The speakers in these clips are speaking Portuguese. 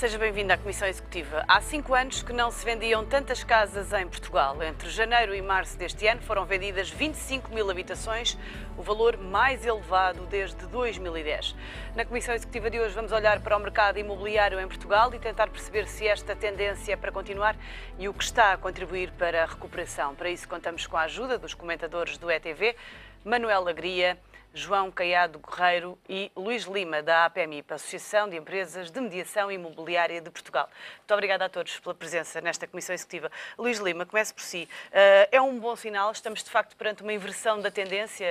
Seja bem-vindo à Comissão Executiva. Há cinco anos que não se vendiam tantas casas em Portugal. Entre janeiro e março deste ano foram vendidas 25 mil habitações, o valor mais elevado desde 2010. Na Comissão Executiva de hoje vamos olhar para o mercado imobiliário em Portugal e tentar perceber se esta tendência é para continuar e o que está a contribuir para a recuperação. Para isso contamos com a ajuda dos comentadores do ETV, Manuel Agria João Caiado Guerreiro e Luís Lima, da APMIP, Associação de Empresas de Mediação Imobiliária de Portugal. Muito obrigada a todos pela presença nesta Comissão Executiva. Luís Lima, comece por si. Eh, é um bom sinal? Estamos, de facto, perante uma inversão da tendência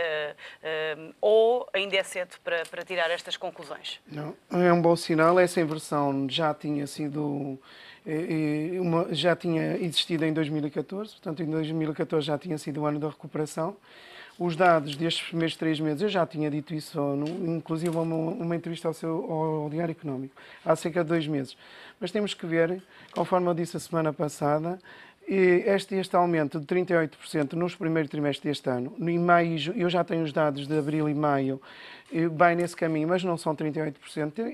eh, ou ainda é cedo para, para tirar estas conclusões? Não, é um bom sinal. Essa inversão já tinha sido... Eh, já tinha existido em 2014, portanto, em 2014 já tinha sido o ano da recuperação os dados destes primeiros três meses, eu já tinha dito isso, inclusive uma, uma entrevista ao, seu, ao Diário Económico, há cerca de dois meses. Mas temos que ver, conforme eu disse a semana passada, este, este aumento de 38% nos primeiros trimestres deste ano, em maio, eu já tenho os dados de abril e maio, vai nesse caminho, mas não são 38%.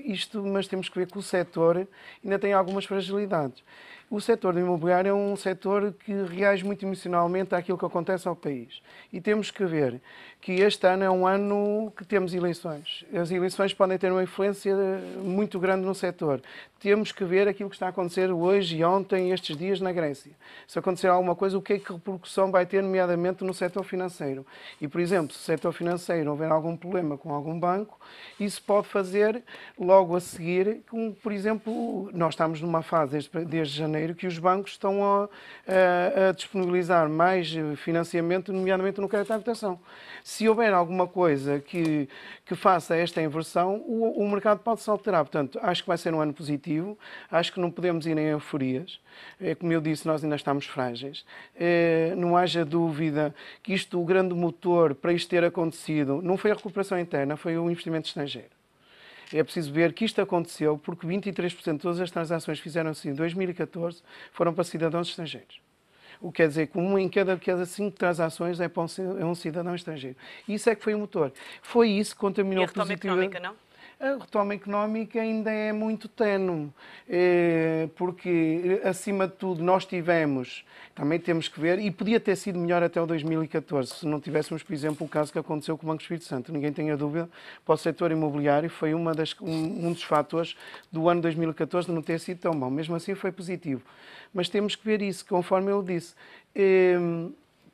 Isto, mas temos que ver que o setor ainda tem algumas fragilidades. O setor do imobiliário é um setor que reage muito emocionalmente àquilo que acontece ao país. E temos que ver que este ano é um ano que temos eleições. As eleições podem ter uma influência muito grande no setor. Temos que ver aquilo que está a acontecer hoje e ontem, estes dias, na Grécia. Se acontecer alguma coisa, o que é que repercussão vai ter, nomeadamente no setor financeiro? E, por exemplo, se o setor financeiro houver algum problema com algum algum banco, isso pode fazer logo a seguir, como, por exemplo, nós estamos numa fase desde, desde janeiro que os bancos estão a, a, a disponibilizar mais financiamento, nomeadamente no crédito à habitação. Se houver alguma coisa que, que faça esta inversão, o, o mercado pode se alterar. Portanto, acho que vai ser um ano positivo, acho que não podemos ir em euforias. É, como eu disse, nós ainda estamos frágeis. É, não haja dúvida que isto, o grande motor para isto ter acontecido, não foi a recuperação interna, foi o investimento estrangeiro. É preciso ver que isto aconteceu porque 23% de todas as transações fizeram-se em 2014 foram para cidadãos estrangeiros. O que quer dizer que uma em cada, cada cinco transações é para um é cidadão estrangeiro. Isso é que foi o motor. Foi isso que contaminou e a positiva... económica, não? a é, retoma económica ainda é muito tenue, é, porque, acima de tudo, nós tivemos, também temos que ver, e podia ter sido melhor até o 2014, se não tivéssemos, por exemplo, o caso que aconteceu com o Banco Espírito Santo. Ninguém tenha dúvida, para o setor imobiliário foi uma das, um, um dos fatores do ano 2014 não ter sido tão bom. Mesmo assim, foi positivo. Mas temos que ver isso, conforme eu disse é,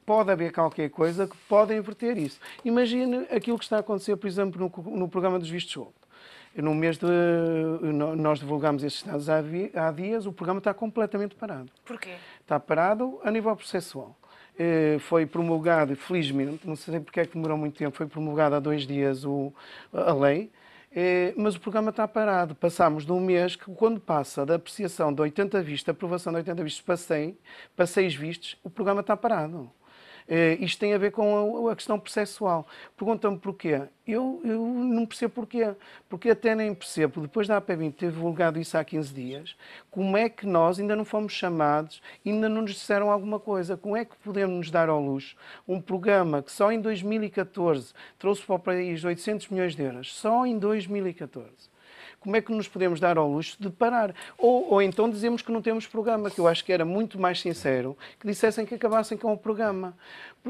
pode haver qualquer coisa que pode inverter isso. Imagine aquilo que está a acontecer, por exemplo, no, no programa dos vistos ouro. No mês de. Nós divulgamos estes dados há dias, o programa está completamente parado. Porquê? Está parado a nível processual. Eh, foi promulgado, felizmente, não sei porque é que demorou muito tempo, foi promulgado há dois dias o, a lei, eh, mas o programa está parado. Passámos de um mês que, quando passa da apreciação de 80 vistos, aprovação de 80 vistos para 100, para 6 vistos, o programa está parado. Uh, isto tem a ver com a, a questão processual. Perguntam-me porquê. Eu, eu, não percebo porquê. Porque até nem percebo, depois da AP20 ter divulgado isso há 15 dias, como é que nós ainda não fomos chamados, ainda não nos disseram alguma coisa? Como é que podemos nos dar ao luxo um programa que só em 2014 trouxe para o país 800 milhões de euros? Só em 2014 como é que nos podemos dar ao luxo de parar? Ou, ou então dizemos que não temos programa, que eu acho que era muito mais sincero que dissessem que acabassem com o programa.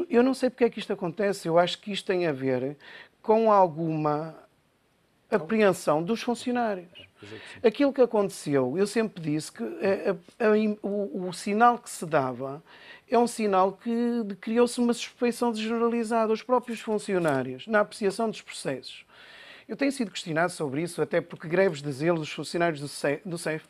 Eu não sei porque é que isto acontece, eu acho que isto tem a ver com alguma apreensão dos funcionários. Aquilo que aconteceu, eu sempre disse que eh, eh, a, a, a, o, o, sinal que se dava é um sinal que criou-se uma suspeição generalizada os próprios funcionários na apreciação dos processos. Eu tenho sido questionado sobre isso, até porque greves de zelo dos funcionários do CEF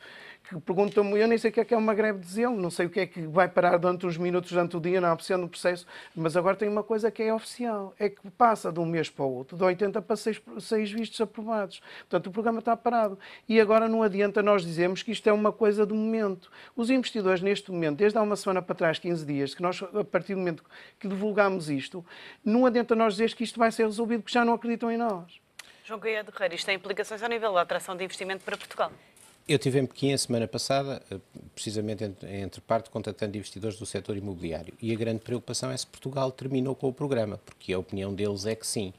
que perguntam-me, eu nem sei o que é que é uma greve de zelo, não sei o que é que vai parar durante uns minutos, durante o dia, na opção do processo, mas agora tem uma coisa que é oficial, é que passa de um mês para o outro, de 80 para 6, 6 vistos aprovados. Portanto, o programa está parado. E agora não adianta nós dizermos que isto é uma coisa do momento. Os investidores, neste momento, desde há uma semana para trás, 15 dias, que nós, a partir do momento que divulgámos isto, não adianta nós dizer que isto vai ser resolvido, porque já não acreditam em nós. João Gaia de Reira, isto tem implicações ao nível da atração de investimento para Portugal? Eu estive em Pequim a semana passada, eh, precisamente entre parte, contactando investidores do setor imobiliário. E a grande preocupação é se Portugal terminou com o programa, porque a opinião deles é que sim.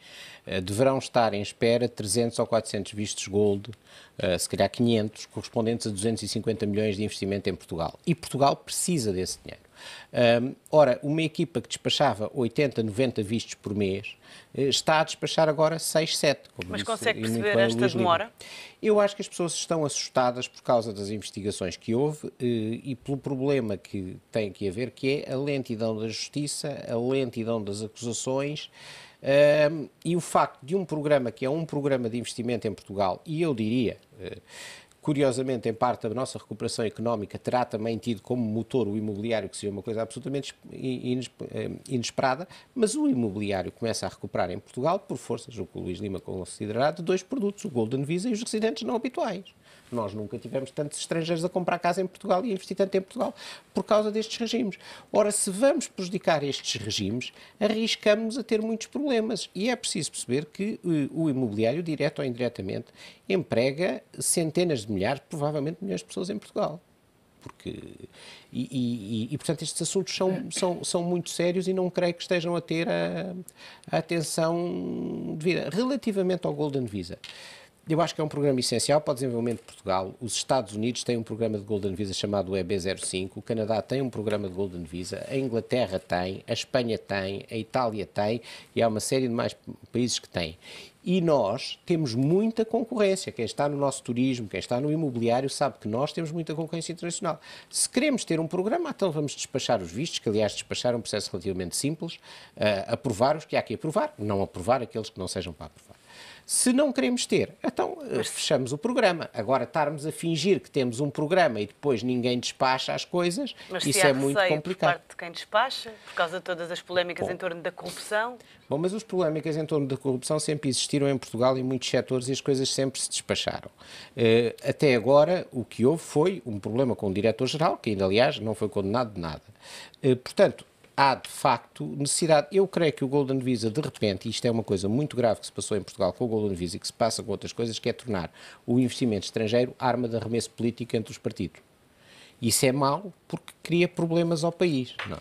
Eh, deverão estar em espera 300 ou 400 vistos gold, eh, se calhar 500, correspondentes a 250 milhões de investimento em Portugal. E Portugal precisa desse dinheiro. Um, ora, uma equipa que despachava 80, 90 vistos por mês eh, está a despachar agora 6, 7. Mas disse, consegue perceber esta Luís demora? Lima. Eu acho que as pessoas estão assustadas por causa das investigações que houve eh, e pelo problema que tem aqui a ver que é a lentidão da justiça, a lentidão das acusações. Um, e o facto de um programa que é um programa de investimento em Portugal, e eu diria, eh, Curiosamente, em parte, a nossa recuperação económica terá também tido como motor o imobiliário, que seria uma coisa absolutamente eh, inesperada, mas o imobiliário começa a recuperar em Portugal por forças, o que o Luís Lima considerará, de dois produtos, o Golden Visa e os residentes não habituais. Nós nunca tivemos tantos estrangeiros a comprar casa em Portugal e a investir tanto em Portugal por causa destes regimes. Ora, se vamos prejudicar estes regimes, arriscamos a ter muitos problemas. E é preciso perceber que eh, o imobiliário, direto ou indiretamente, emprega centenas de milhares, provavelmente milhões de pessoas em Portugal porque e, e, e, portanto estes assuntos são, são, são muito sérios e não creio que estejam a ter a, a atenção devida relativamente ao Golden Visa. Eu acho que é um programa essencial para o desenvolvimento de Portugal. Os Estados Unidos têm um programa de Golden Visa chamado EB05, o Canadá tem um programa de Golden Visa, a Inglaterra tem, a Espanha tem, a Itália tem e há uma série de mais países que têm. E nós temos muita concorrência. Quem está no nosso turismo, quem está no imobiliário, sabe que nós temos muita concorrência internacional. Se queremos ter um programa, então vamos despachar os vistos, que aliás despachar é um processo relativamente simples, uh, eh, aprovar os que há que aprovar, não aprovar aqueles que não sejam para aprovar. Se não queremos ter, então eh, fechamos o programa. Agora, estarmos a fingir que temos um programa e depois ninguém despacha as coisas, mas isso é muito complicado. Por parte de quem despacha, por causa de todas as polémicas bom, em torno da corrupção. Bom, mas as polémicas em torno da corrupção sempre existiram em Portugal em muitos setores e as coisas sempre se despacharam. Uh, até agora, o que houve foi um problema com o diretor-geral, que ainda, aliás, não foi condenado de nada. Uh, portanto, há de facto necessidade. Eu creio que o Golden Visa, de repente, e isto é uma coisa muito grave que se passou em Portugal com o Golden Visa e que se passa com outras coisas, que é tornar o investimento estrangeiro arma de arremesso político entre os partidos. Isso é mau porque cria problemas ao país. Não é?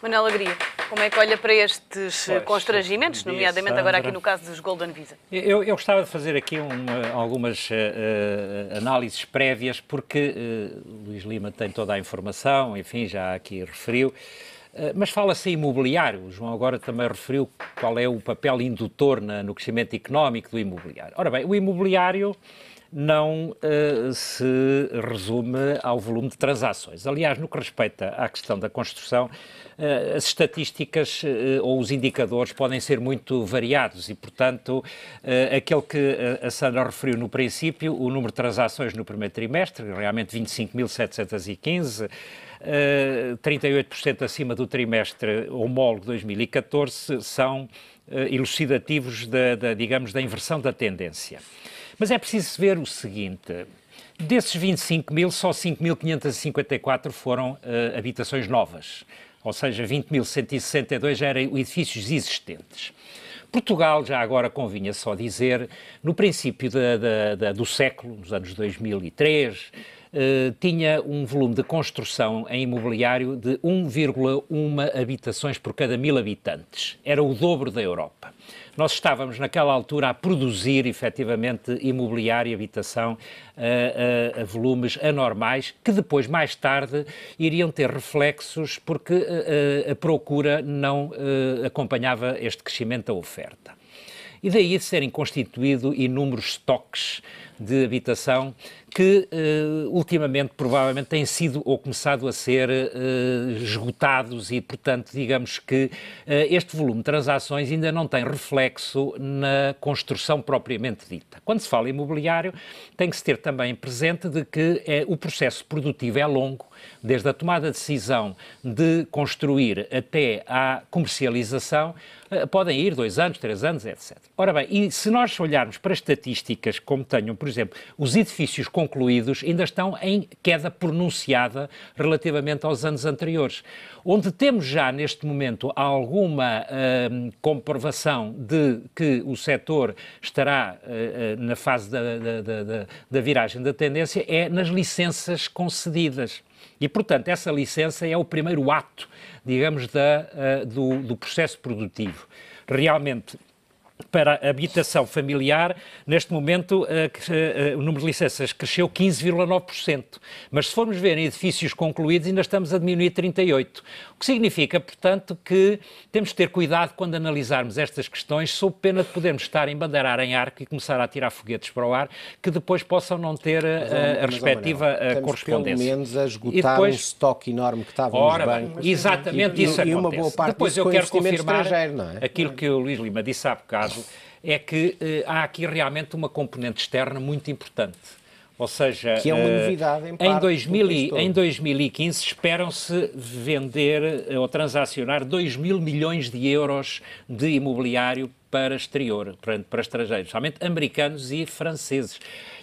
Manuel Alegria, como é que olha para estes pois, eh, constrangimentos, nomeadamente Sandra. agora aqui no caso dos Golden Visa? Eu, eu gostava de fazer aqui uma, eh, algumas uh, análises prévias, porque uh, Luís Lima tem toda a informação, enfim, já aqui referiu. Eh, mas fala-se em imobiliário. O João agora também referiu qual é o papel indutor na, no crescimento económico do imobiliário. Ora bem, o imobiliário não uh, se resume ao volume de transações. Aliás, no que respeita à questão da construção, uh, as estatísticas uh, ou os indicadores podem ser muito variados e, portanto, aquele que a Sandra referiu no princípio, o número de transações no primeiro trimestre, realmente 25.715. 38% acima do trimestre homólogo 2014 são elucidativos da, da, digamos, da inversão da tendência. Mas é preciso ver o seguinte: desses 25 mil, só 5.554 foram uh, habitações novas, ou seja, 20.162 eram edifícios existentes. Portugal, já agora convinha só dizer, no princípio da, da, da, do século, nos anos 2003, eh, tinha um volume de construção em imobiliário de 1,1 habitações por cada mil habitantes. Era o dobro da Europa. Nós estávamos, naquela altura, a produzir efetivamente imobiliário e habitação a, eh, a, eh, a volumes anormais, que depois, mais tarde, iriam ter reflexos porque a, a procura não acompanhava este crescimento da oferta e daí serem constituído inúmeros estoques de habitação que uh, ultimamente provavelmente têm sido ou começado a ser uh, esgotados e, portanto, digamos que uh, este volume de transações ainda não tem reflexo na construção propriamente dita. Quando se fala imobiliário, tem que se ter também presente de que é, o processo produtivo é longo, desde a tomada de decisão de construir até à comercialização, eh, podem ir dois anos, três anos, etc. Ora bem, e se nós olharmos para estatísticas, como tenham, por exemplo, os edifícios concluídos ainda estão em queda pronunciada relativamente aos anos anteriores, onde temos já neste momento alguma uh, comprovação de que o setor estará uh, na fase da, da, da, da viragem da tendência, é nas licenças concedidas. E, portanto, essa licença é o primeiro ato, digamos, da, uh, do, do processo produtivo. Realmente, para a habitação familiar, neste momento eh, eh, o número de licenças cresceu 15,9%. Mas se formos ver em edifícios concluídos, ainda estamos a diminuir 38%. O que significa, portanto, que temos de ter cuidado quando analisarmos estas questões, sob pena de podermos estar em bandeirar em arco e começar a tirar foguetes para o ar, que depois possam não ter mas, a, a respectiva mas, correspondência. pelo eh, menos a esgotar e depois, um estoque enorme que estava ora, nos bancos. Exatamente e, isso e, acontece. E uma boa parte depois eu quero confirmar é? aquilo é? que o Luís Lima disse há bocado, caso, é que eh, há aqui realmente uma componente externa muito importante. Ou seja, que é uma eh, novidade em, parte, em, 2000, em 2015 esperam-se vender eh, ou transacionar 2 mil milhões de euros de imobiliário para exterior, para, para estrangeiros, somente americanos e franceses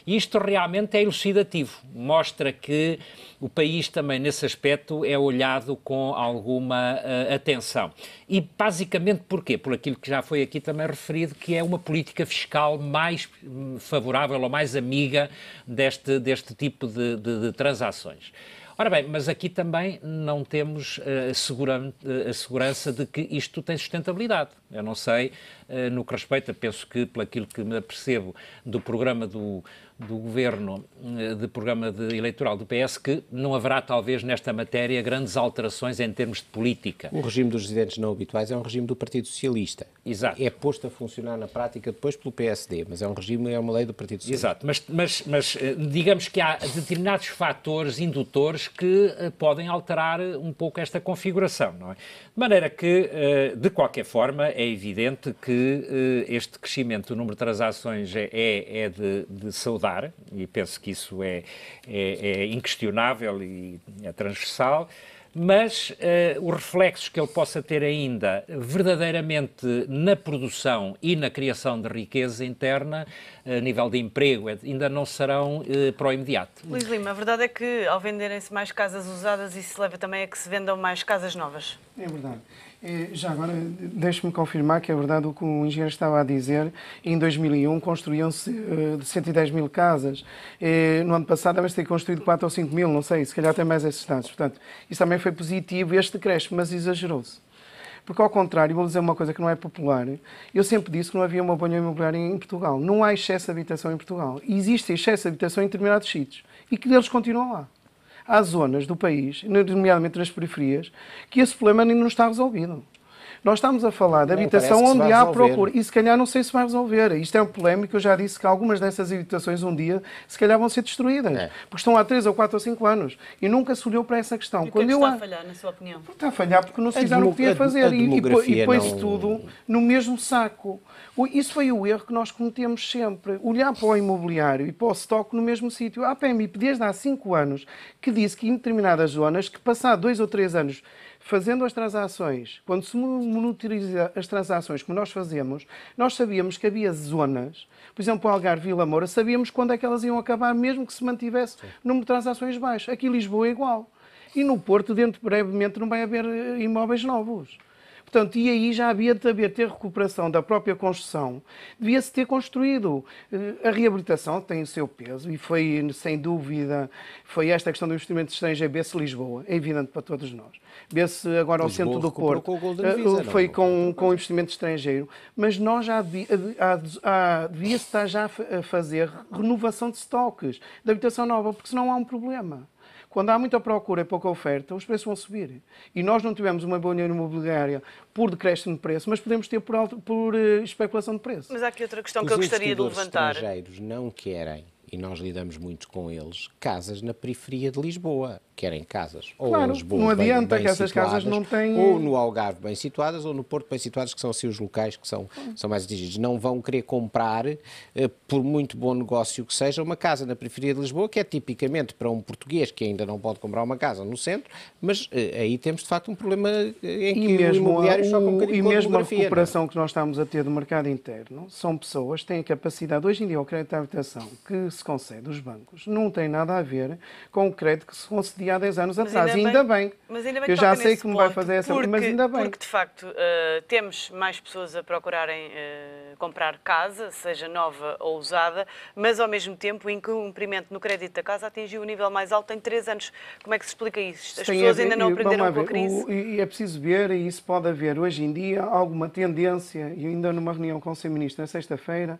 isto realmente é elucidativo, mostra que o país também nesse aspecto é olhado com alguma uh, atenção. E basicamente porquê? Por aquilo que já foi aqui também referido, que é uma política fiscal mais hum, favorável ou mais amiga deste, deste tipo de, de, de transações. Ora bem, mas aqui também não temos uh, eh, segura, eh, a segurança de que isto tem sustentabilidade. Eu não sei, uh, no que respeita, penso que, pelo aquilo que me apercebo do programa do do governo eh, de programa de eleitoral do PS que não haverá, talvez, nesta matéria grandes alterações em termos de política. O regime dos residentes não habituais é um regime do Partido Socialista. Exato. É posto a funcionar na prática depois pelo PSD, mas é um regime, é uma lei do Partido Socialista. Exato, mas, mas, mas eh, digamos que há determinados fatores indutores que eh, podem alterar um pouco esta configuração, não é? De maneira que, de qualquer forma, é evidente que este crescimento do número de transações é, é de, de saudade mudar, e penso que isso é, é, é inquestionável e é transversal, mas uh, os reflexos que ele possa ter ainda verdadeiramente na produção e na criação de riqueza interna, a eh, nível de emprego, ainda não serão uh, para o imediato. Luís Lima, a verdade é que ao venderem-se mais casas usadas, isso leva também a que se vendam mais casas novas. É verdade. Já agora, deixe-me confirmar que é verdade o que o engenheiro estava a dizer. Em 2001 construíam-se uh, eh, 110 mil casas. no ano passado deve-se ter construído 4 ou 5 mil, não sei, se calhar tem mais esses dados. Portanto, isso também foi positivo, este decréscimo, mas exagerou-se. Porque, ao contrário, vou dizer uma coisa que não é popular. Eu sempre disse que não havia uma bolha imobiliária em Portugal. Não há excesso de habitação em Portugal. Existe excesso de habitação em determinados sítios. E que eles continuam lá há zonas do país, nomeadamente nas periferias, que esse problema ainda não está resolvido. Nós estamos a falar de não, habitação onde há procura. E se calhar não sei se vai resolver. Isto é um polémico. Eu já disse que algumas dessas habitações um dia se calhar vão ser destruídas. É. Porque estão há 3 ou 4 ou 5 anos. E nunca se olhou para essa questão. E é Quando que está eu... a falhar, na sua opinião? Está a falhar porque não se fizeram o que podia fazer. E, e, e põe-se não... tudo no mesmo saco. Isso foi o erro que nós cometemos sempre. Olhar para o imobiliário e para o estoque no mesmo sítio. A PMIP, desde há 5 anos, que disse que em determinadas zonas, que passar 2 ou 3 anos fazendo as transações, quando se monitoriza as transações como nós fazemos, nós sabíamos que havia zonas, por exemplo, o Algarve e Vila Moura, sabíamos quando é que elas iam acabar, mesmo que se mantivesse número de transações baixo. Aqui em Lisboa é igual. E no Porto, dentro brevemente, não vai haver eh, imóveis novos. Portanto, e aí já havia de haver ter recuperação da própria construção. Devia-se ter construído. Eh, a reabilitação tem o seu peso e foi, sem dúvida, foi esta questão do investimento estrangeiro, vê-se Lisboa, é evidente para todos nós. Vê-se agora ao centro do Porto. Com Visa, eh, é? foi com, com investimento estrangeiro. Mas nós já eh, devia, estar já a fazer renovação de estoques de habitação nova, porque senão há um problema. Quando há muita procura e pouca oferta, os preços vão subir. E nós não tivemos uma bolha imobiliária por decréscimo de preço, mas podemos ter por, alto, por uh, especulação de preço. Mas há aqui outra questão os que eu gostaria de levantar. Os estrangeiros não querem, e nós lidamos muito com eles, casas na periferia de Lisboa querem casas, ou claro, em Lisboa, não adianta bem, bem que essas casas não têm... Ou no Algarve bem situadas, ou no Porto bem situadas, que são assim os locais que são, hum. são mais exigidos. Não vão querer comprar, eh, por muito bom negócio que seja, uma casa na periferia de Lisboa, que é tipicamente para um português que ainda não pode comprar uma casa no centro, mas eh, aí temos de facto um problema eh, em que e mesmo o imobiliário a, o, um E mesmo a é? recuperação não? que nós estamos a ter do mercado interno, são pessoas que têm a capacidade, hoje em dia o crédito de habitação que se concede, os bancos, não tem nada a ver com o crédito que se concede há 10 anos mas atrás. Ainda e ainda bem, bem, mas ainda bem que eu já sei que me vai fazer essa porque, mas ainda bem. Porque, de facto, uh, temos mais pessoas a procurarem uh, comprar casa, seja nova ou usada, mas, ao mesmo tempo, o incumprimento no crédito da casa atingiu o um nível mais alto em 3 anos. Como é que se explica isso? As pessoas é- ainda não aprenderam com a crise? O, e é preciso ver, e isso pode haver hoje em dia, alguma tendência, e ainda numa reunião com o Sr. ministro na sexta-feira,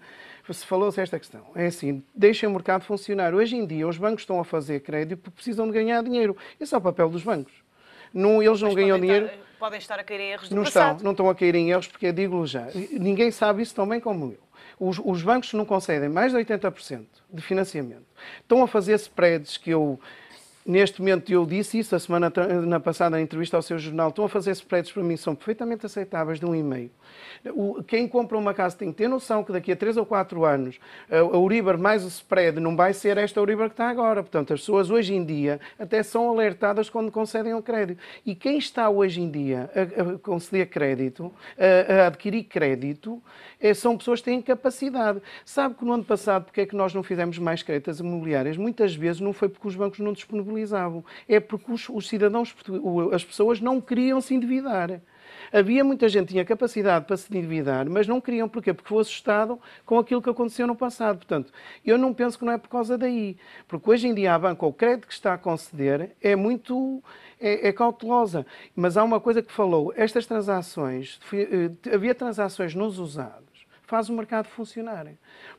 se falou-se esta questão. É assim, deixem o mercado funcionar. Hoje em dia, os bancos estão a fazer crédito porque precisam de ganhar dinheiro dinheiro. Esse é o papel dos bancos. Não, eles não Mas ganham dinheiro. Estar, podem estar a cair em erros do não passado. Estão, não estão a cair em erros, porque digo já, ninguém sabe isso tão bem como eu. Os, os bancos não concedem mais de 80% de financiamento. Estão a fazer spreads que eu neste momento, eu disse isso a semana na passada, na entrevista ao seu jornal, estão a fazer spreads para mim, são perfeitamente aceitáveis de um e-mail. Quem compra uma casa tem que ter noção que daqui a 3 ou 4 anos a, a Uribar mais o spread não vai ser esta Uribar que está agora. Portanto, as pessoas hoje em dia até são alertadas quando concedem um crédito. E quem está hoje em dia a, a conceder crédito, a, a adquirir crédito, é, são pessoas que têm capacidade. Sabe que no ano passado, porque é que nós não fizemos mais créditos imobiliárias? Muitas vezes não foi porque os bancos não disponibilizaram é porque os, os cidadãos, as pessoas não queriam se endividar. Havia muita gente que tinha capacidade para se endividar, mas não queriam. Porquê? Porque foi assustado com aquilo que aconteceu no passado. Portanto, eu não penso que não é por causa daí. Porque hoje em dia a banca, o crédito que está a conceder, é muito é, é cautelosa. Mas há uma coisa que falou: estas transações, eh, havia transações nos usados faz o mercado funcionar.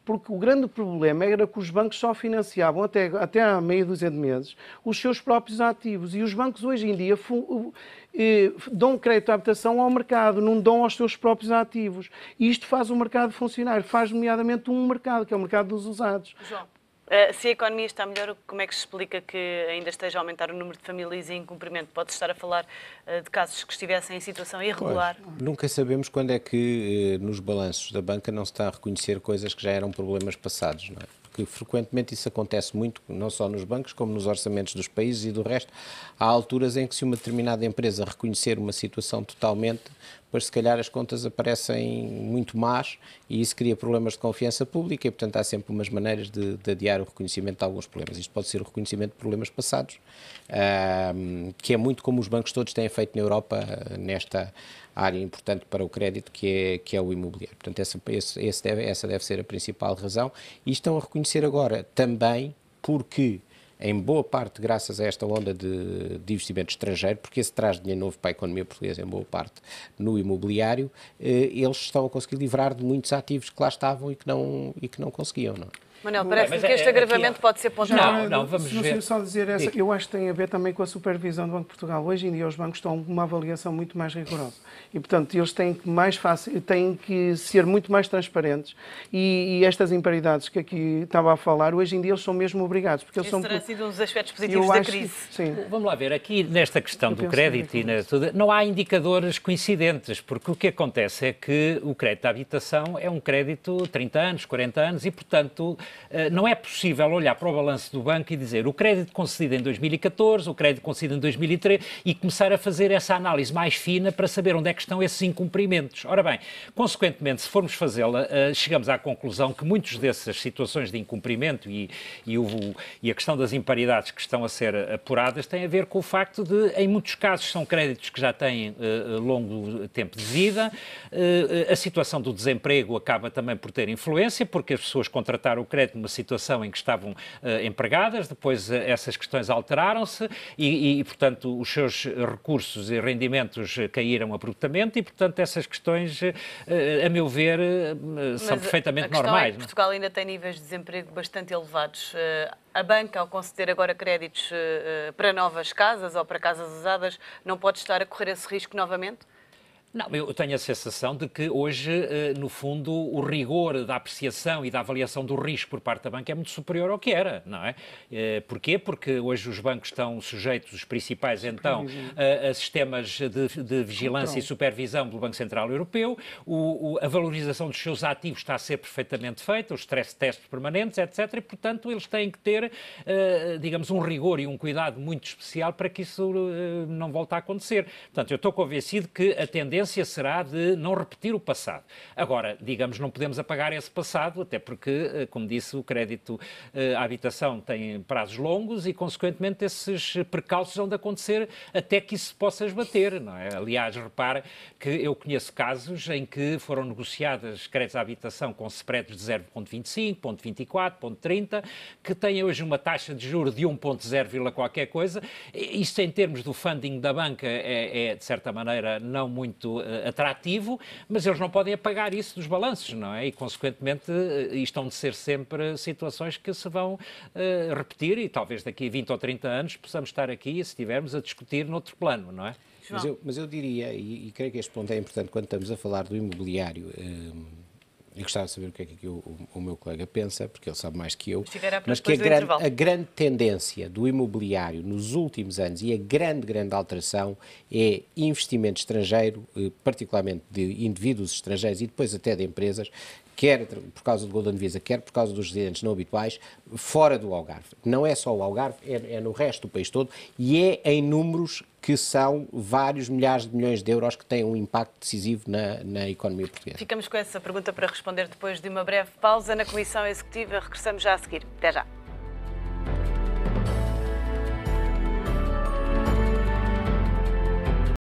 Porque o grande problema era que os bancos só financiavam até, até há meia dúzia de meses os seus próprios ativos. E os bancos hoje em dia eh, eh, dão crédito à habitação ao mercado, não dão aos seus próprios ativos. E isto faz o mercado funcionar, faz nomeadamente um mercado, que é o mercado dos usados. João. Eh, se a economia está melhor, como é que se explica que ainda esteja a aumentar o número de famílias em cumprimento? Pode estar a falar uh, de casos que estivessem em situação irregular? Pois, nunca sabemos quando é que uh, nos balanços da banca não se está a reconhecer coisas que já eram problemas passados, não é? Porque frequentemente isso acontece muito, não só nos bancos, como nos orçamentos dos países e do resto. Há alturas em que, se uma determinada empresa reconhecer uma situação totalmente, depois se calhar as contas aparecem muito más e isso cria problemas de confiança pública e, portanto, há sempre umas maneiras de, de adiar o reconhecimento de alguns problemas. Isto pode ser o reconhecimento de problemas passados, que é muito como os bancos todos têm feito na Europa nesta área importante para o crédito, que é, que é o imobiliário. Portanto, essa, esse deve, essa deve ser a principal razão. E estão a reconhecer agora também porque em boa parte graças a esta onda de, de investimento estrangeiro, porque esse traz dinheiro novo para a economia portuguesa, em boa parte no imobiliário, eh, eles estão a conseguir livrar de muitos ativos que lá estavam e que não, e que não conseguiam. Não é? Manuel, parece-me é, que este agravamento pode ser ponderado. Não, não, vamos ver. só dizer essa, eu acho que tem a ver também com a supervisão do Banco de Portugal. Hoje em dia os bancos estão com uma avaliação muito mais rigorosa. E, portanto, eles têm que, mais fácil, têm que ser muito mais transparentes. E, e estas imparidades que aqui estava a falar, hoje em dia eles são mesmo obrigados. Porque eles são terá sido um dos aspectos positivos da crise. Que, sim. Vamos lá ver, aqui nesta questão eu do é crédito e na, tudo, não há indicadores coincidentes, porque o que acontece é que o crédito à habitação é um crédito 30 anos, 40 anos e, portanto, eh, não é possível olhar para o balanço do banco e dizer o crédito concedido em 2014, o crédito concedido em 2003 e começar a fazer essa análise mais fina para saber onde é que estão esses incumprimentos. Ora bem, consequentemente, se formos fazê-la, eh, chegamos à conclusão que muitas dessas situações de incumprimento e, e, o, e a questão das imparidades que estão a ser apuradas têm a ver com o facto de, em muitos casos, são créditos que já têm eh, longo tempo de vida, a situação do desemprego acaba também por ter influência, porque as pessoas contrataram o crédito concreto numa situação em que estavam uh, empregadas, depois uh, essas questões alteraram-se e, e, portanto, os seus recursos e rendimentos eh, caíram abruptamente e, portanto, essas questões, uh, a meu ver, são perfeitamente é normais. É Portugal ainda tem níveis de desemprego bastante elevados. A banca, ao conceder agora créditos para novas casas ou para casas usadas, não pode estar a correr esse risco novamente? Não, eu tenho a sensação de que hoje, eh, no fundo, o rigor da apreciação e da avaliação do risco por parte da banca é muito superior ao que era, não é? Eh, porquê? Porque hoje os bancos estão sujeitos, os principais então, a, a sistemas de, de vigilância Control. e supervisão do Banco Central Europeu, o, o, a valorização dos seus ativos está a ser perfeitamente feita, os stress tests permanentes, etc. E, portanto, eles têm que ter, eh, digamos, um rigor e um cuidado muito especial para que isso não volte a acontecer. Portanto, eu estou convencido que a tendência será de não repetir o passado. Agora, digamos, não podemos apagar esse passado, até porque, eh, como disse, o crédito eh, à habitação tem prazos longos e, consequentemente, esses percalços vão de acontecer até que isso possa esbater, não é? Aliás, repara que eu conheço casos em que foram negociadas créditos à habitação com spreads de 0,25, 0,24, 0,30, que têm hoje uma taxa de juros de 1,0, qualquer coisa. Isto, em termos do funding da banca, é, é de certa maneira, não muito eh, atrativo, mas eles não podem apagar isso dos balanços, não é? E, consequentemente, eh, isto hão de ser sempre situações que se vão eh, repetir e talvez daqui a 20 ou 30 anos possamos estar aqui, se estivermos, a discutir noutro plano, não é? Mas eu, mas eu diria, e, e, creio que este ponto é importante quando estamos a falar do imobiliário e gostava de saber o que é que o, o, meu colega pensa, porque ele sabe mais que eu, mas que é a grande, a grande tendência do imobiliário nos últimos anos e a grande, grande alteração é investimento estrangeiro, eh, particularmente de indivíduos estrangeiros e depois até de empresas, quer por causa do Golden Visa, quer por causa dos residentes não habituais, fora do Algarve. Não é só o Algarve, é, é no resto do país todo e é em números que são vários milhares de milhões de euros que têm um impacto decisivo na, na economia portuguesa. Ficamos com essa pergunta para responder depois de uma breve pausa na Comissão Executiva. Regressamos já a seguir. Até já.